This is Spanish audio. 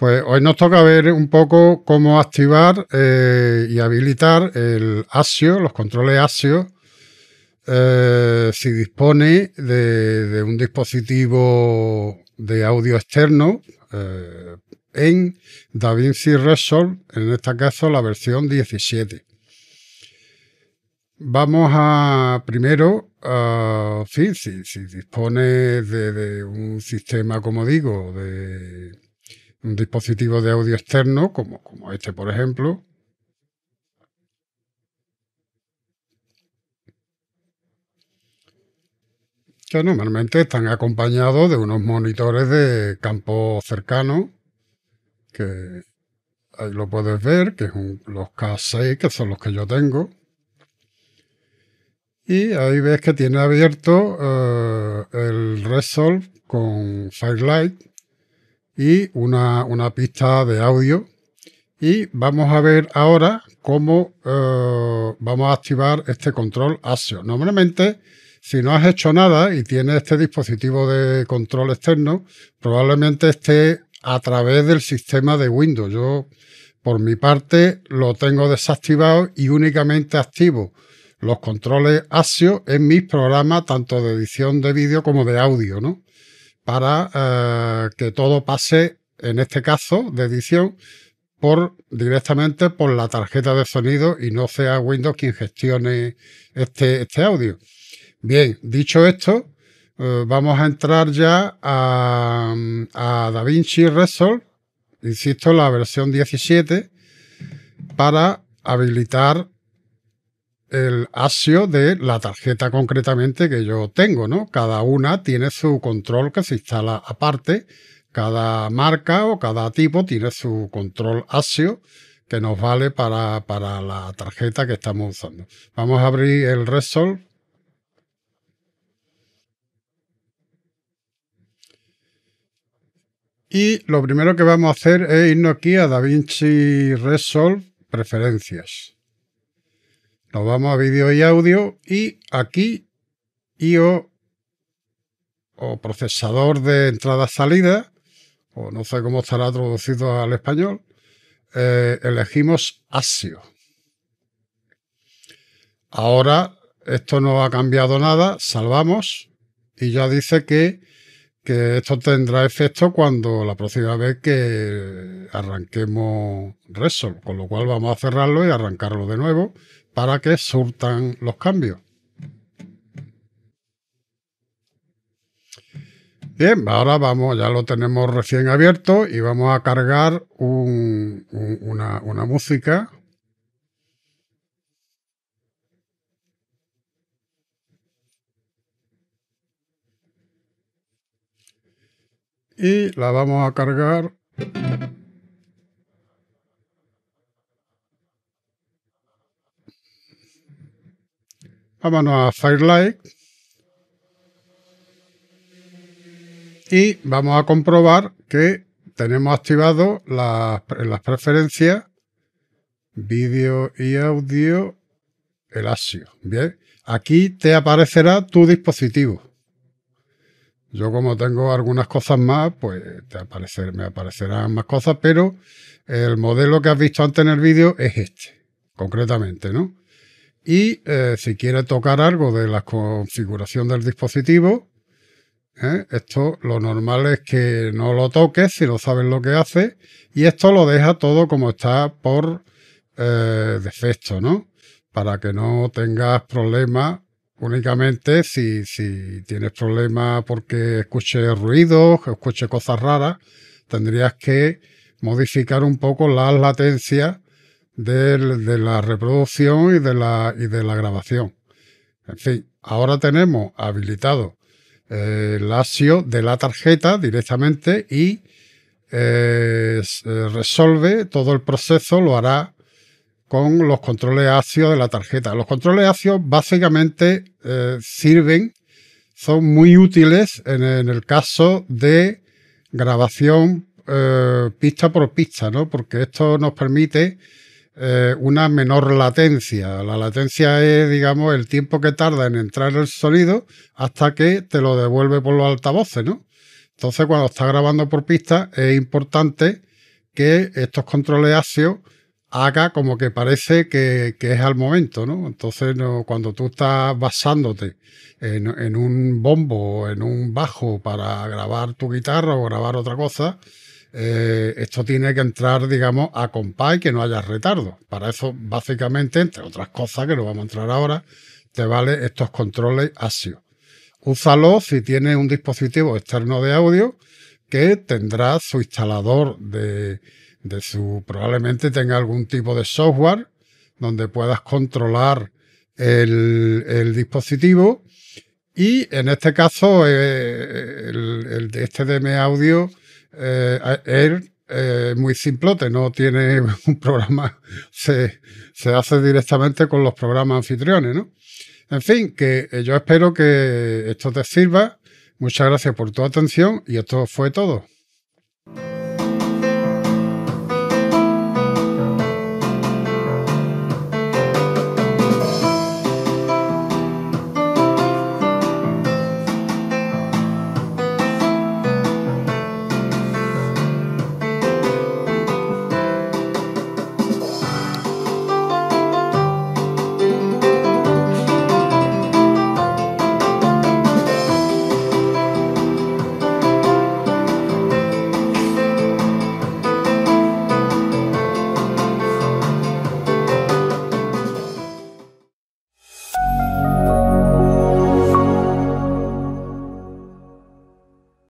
Pues hoy nos toca ver un poco cómo activar eh, y habilitar el ASIO, los controles ASIO, eh, si dispone de, un dispositivo de audio externo eh, en DaVinci Resolve, en este caso la versión 17. Vamos a primero, a si, dispone de, de un sistema, como digo, de un dispositivo de audio externo, como, este, por ejemplo, que normalmente están acompañados de unos monitores de campo cercano, que ahí lo puedes ver, que son los K6, que son los que yo tengo. Y ahí ves que tiene abierto eh, el Resolve con Firelight, y una, pista de audio. Y vamos a ver ahora cómo eh, vamos a activar este control ASIO. Normalmente, si no has hecho nada y tienes este dispositivo de control externo, probablemente esté a través del sistema de Windows. Yo, por mi parte, lo tengo desactivado y únicamente activo los controles ASIO en mis programas, tanto de edición de vídeo como de audio, ¿no? para eh, que todo pase, en este caso de edición, por directamente por la tarjeta de sonido y no sea Windows quien gestione este, este audio. Bien, dicho esto, eh, vamos a entrar ya a, a DaVinci Resolve, insisto, la versión 17, para habilitar el asio de la tarjeta concretamente que yo tengo, ¿no? Cada una tiene su control que se instala aparte, cada marca o cada tipo tiene su control asio que nos vale para, para la tarjeta que estamos usando. Vamos a abrir el Resolve. Y lo primero que vamos a hacer es irnos aquí a DaVinci Resolve Preferencias. Nos vamos a vídeo y audio y aquí IO o procesador de entrada-salida, o no sé cómo estará traducido al español, eh, elegimos ASIO. Ahora esto no ha cambiado nada, salvamos y ya dice que, que esto tendrá efecto cuando la próxima vez que arranquemos Resolve, con lo cual vamos a cerrarlo y arrancarlo de nuevo para que surtan los cambios. Bien, ahora vamos, ya lo tenemos recién abierto y vamos a cargar una, una música. Y la vamos a cargar Vámonos a Firelight. Y vamos a comprobar que tenemos activado las, las preferencias vídeo y audio el asio. Bien, aquí te aparecerá tu dispositivo. Yo como tengo algunas cosas más, pues te me aparecerán más cosas, pero el modelo que has visto antes en el vídeo es este, concretamente, ¿no? y eh, si quiere tocar algo de la configuración del dispositivo, ¿eh? esto lo normal es que no lo toques si no sabes lo que hace y esto lo deja todo como está por eh, defecto, ¿no? Para que no tengas problemas únicamente si, si tienes problemas porque escuche ruidos, escuche cosas raras, tendrías que modificar un poco las latencias de, la reproducción y de la, grabación. En fin, ahora tenemos habilitado eh, el ASIO de la tarjeta directamente y eh, eh, resuelve todo el proceso, lo hará con los controles ASIO de la tarjeta. Los controles ASIO básicamente sirven, son muy útiles en, el caso de grabación pista por pista, ¿no? Porque esto nos permite eh, una menor latencia. La latencia es, digamos, el tiempo que tarda en entrar el sonido hasta que te lo devuelve por los altavoces, ¿no? Entonces, cuando estás grabando por pista, es importante que estos controles ASIO haga como que parece que, es al momento, ¿no? Entonces, cuando tú estás basándote en, en un bombo o en un bajo para grabar tu guitarra o grabar otra cosa, eh, esto tiene que entrar, digamos, a compás que no haya retardo. Para eso, básicamente, entre otras cosas que no vamos a entrar ahora, te vale estos controles ASIO. Úsalo si tienes un dispositivo externo de audio que tendrá su instalador de, su, probablemente tenga algún tipo de software donde puedas controlar el, dispositivo y en este caso, eh, el, el, este DM Audio es eh, eh, muy simplote, no tiene un programa, se, hace directamente con los programas anfitriones, En fin, que eh, yo espero que esto te sirva. Muchas gracias por tu atención y esto fue todo.